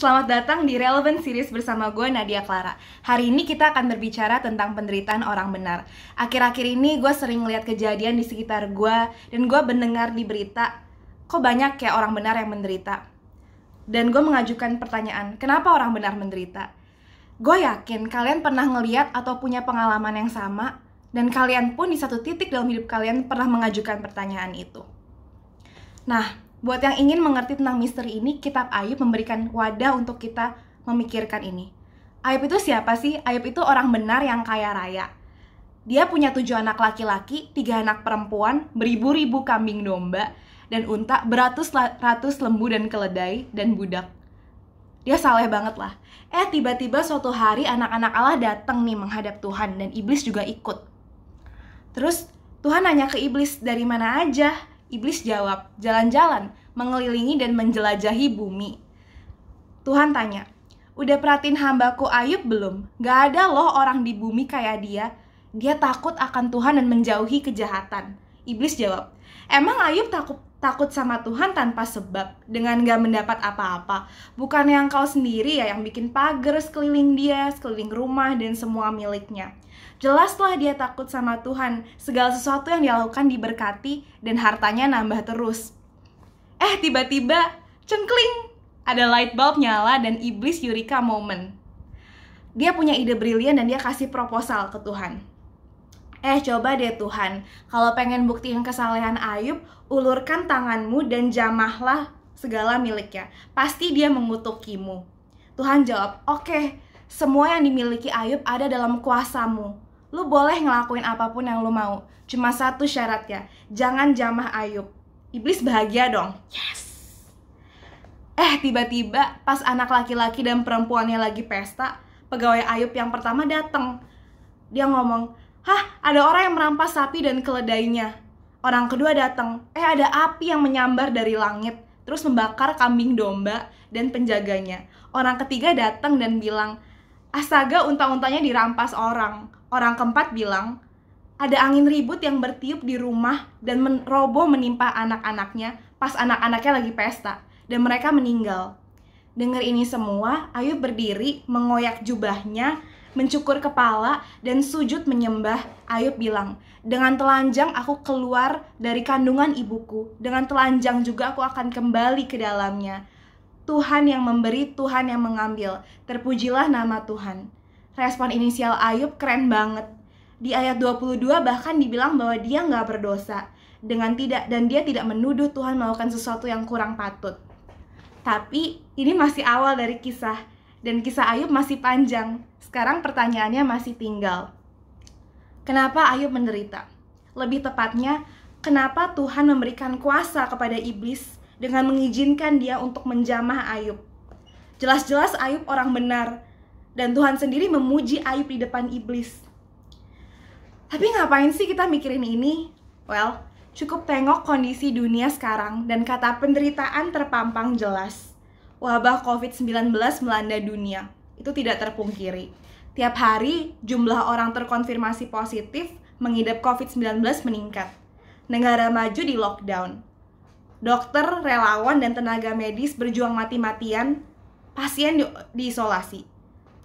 Selamat datang di Relevant Series bersama gue Nadia Clara Hari ini kita akan berbicara tentang penderitaan orang benar Akhir-akhir ini gue sering lihat kejadian di sekitar gue Dan gue mendengar di berita Kok banyak kayak orang benar yang menderita? Dan gue mengajukan pertanyaan, kenapa orang benar menderita? Gue yakin kalian pernah ngeliat atau punya pengalaman yang sama Dan kalian pun di satu titik dalam hidup kalian pernah mengajukan pertanyaan itu Nah, Buat yang ingin mengerti tentang misteri ini, kitab Ayub memberikan wadah untuk kita memikirkan ini. Ayub itu siapa sih? Ayub itu orang benar yang kaya raya. Dia punya tujuh anak laki-laki, tiga anak perempuan, beribu-ribu kambing domba, dan unta, beratus-ratus lembu dan keledai, dan budak. Dia saleh banget lah. Eh, tiba-tiba suatu hari anak-anak Allah datang nih menghadap Tuhan, dan iblis juga ikut. Terus Tuhan nanya ke iblis, dari mana aja? Iblis jawab, jalan-jalan, mengelilingi dan menjelajahi bumi. Tuhan tanya, udah perhatiin hambaku Ayub belum? Gak ada loh orang di bumi kayak dia. Dia takut akan Tuhan dan menjauhi kejahatan. Iblis jawab, emang Ayub takut takut sama Tuhan tanpa sebab dengan gak mendapat apa-apa bukan yang kau sendiri ya yang bikin pagar sekeliling dia sekeliling rumah dan semua miliknya Jelaslah dia takut sama Tuhan, segala sesuatu yang dia lakukan diberkati dan hartanya nambah terus. Eh, tiba-tiba, cengkling! Ada light bulb nyala dan iblis Yurika moment. Dia punya ide brilian dan dia kasih proposal ke Tuhan. Eh coba deh Tuhan, kalau pengen buktiin kesalehan Ayub, ulurkan tanganmu dan jamahlah segala miliknya. Pasti dia mengutukimu. Tuhan jawab, oke, okay, semua yang dimiliki Ayub ada dalam kuasamu. Lu boleh ngelakuin apapun yang lu mau. Cuma satu syarat ya, jangan jamah Ayub. Iblis bahagia dong. Yes. Eh, tiba-tiba pas anak laki-laki dan perempuannya lagi pesta, pegawai Ayub yang pertama datang. Dia ngomong, "Hah, ada orang yang merampas sapi dan keledainya." Orang kedua datang, "Eh, ada api yang menyambar dari langit." terus membakar kambing domba dan penjaganya. Orang ketiga datang dan bilang, Astaga, unta-untanya dirampas orang. Orang keempat bilang, ada angin ribut yang bertiup di rumah dan men roboh menimpa anak-anaknya pas anak-anaknya lagi pesta dan mereka meninggal. Dengar ini semua, Ayub berdiri mengoyak jubahnya, mencukur kepala dan sujud menyembah. Ayub bilang, "Dengan telanjang aku keluar dari kandungan ibuku. Dengan telanjang juga aku akan kembali ke dalamnya. Tuhan yang memberi, Tuhan yang mengambil. Terpujilah nama Tuhan." respon inisial Ayub keren banget. Di ayat 22 bahkan dibilang bahwa dia nggak berdosa dengan tidak dan dia tidak menuduh Tuhan melakukan sesuatu yang kurang patut. Tapi ini masih awal dari kisah dan kisah Ayub masih panjang. Sekarang pertanyaannya masih tinggal. Kenapa Ayub menderita? Lebih tepatnya, kenapa Tuhan memberikan kuasa kepada iblis dengan mengizinkan dia untuk menjamah Ayub? Jelas-jelas Ayub orang benar, dan Tuhan sendiri memuji Ayub di depan iblis. Tapi ngapain sih kita mikirin ini? Well, cukup tengok kondisi dunia sekarang dan kata penderitaan terpampang jelas. Wabah COVID-19 melanda dunia. Itu tidak terpungkiri. Tiap hari, jumlah orang terkonfirmasi positif mengidap COVID-19 meningkat. Negara maju di lockdown. Dokter, relawan, dan tenaga medis berjuang mati-matian. Pasien di diisolasi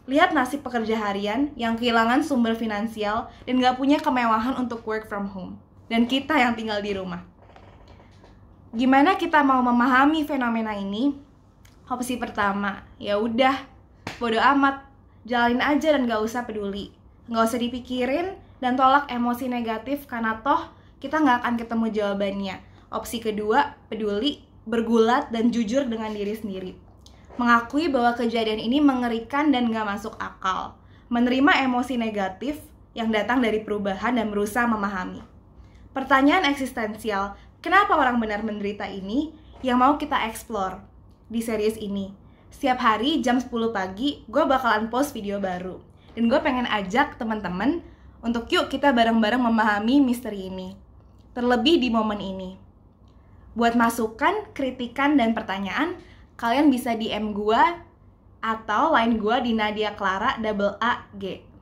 Lihat nasib pekerja harian yang kehilangan sumber finansial dan gak punya kemewahan untuk work from home. Dan kita yang tinggal di rumah. Gimana kita mau memahami fenomena ini? Opsi pertama, ya udah, bodo amat, jalanin aja dan gak usah peduli. Gak usah dipikirin dan tolak emosi negatif karena toh kita gak akan ketemu jawabannya. Opsi kedua, peduli, bergulat, dan jujur dengan diri sendiri mengakui bahwa kejadian ini mengerikan dan gak masuk akal, menerima emosi negatif yang datang dari perubahan dan berusaha memahami. Pertanyaan eksistensial, kenapa orang benar menderita ini yang mau kita eksplor di series ini. Setiap hari jam 10 pagi, gue bakalan post video baru. Dan gue pengen ajak teman-teman untuk yuk kita bareng-bareng memahami misteri ini. Terlebih di momen ini. Buat masukan, kritikan, dan pertanyaan, kalian bisa DM gua atau line gua di Nadia Clara double A G.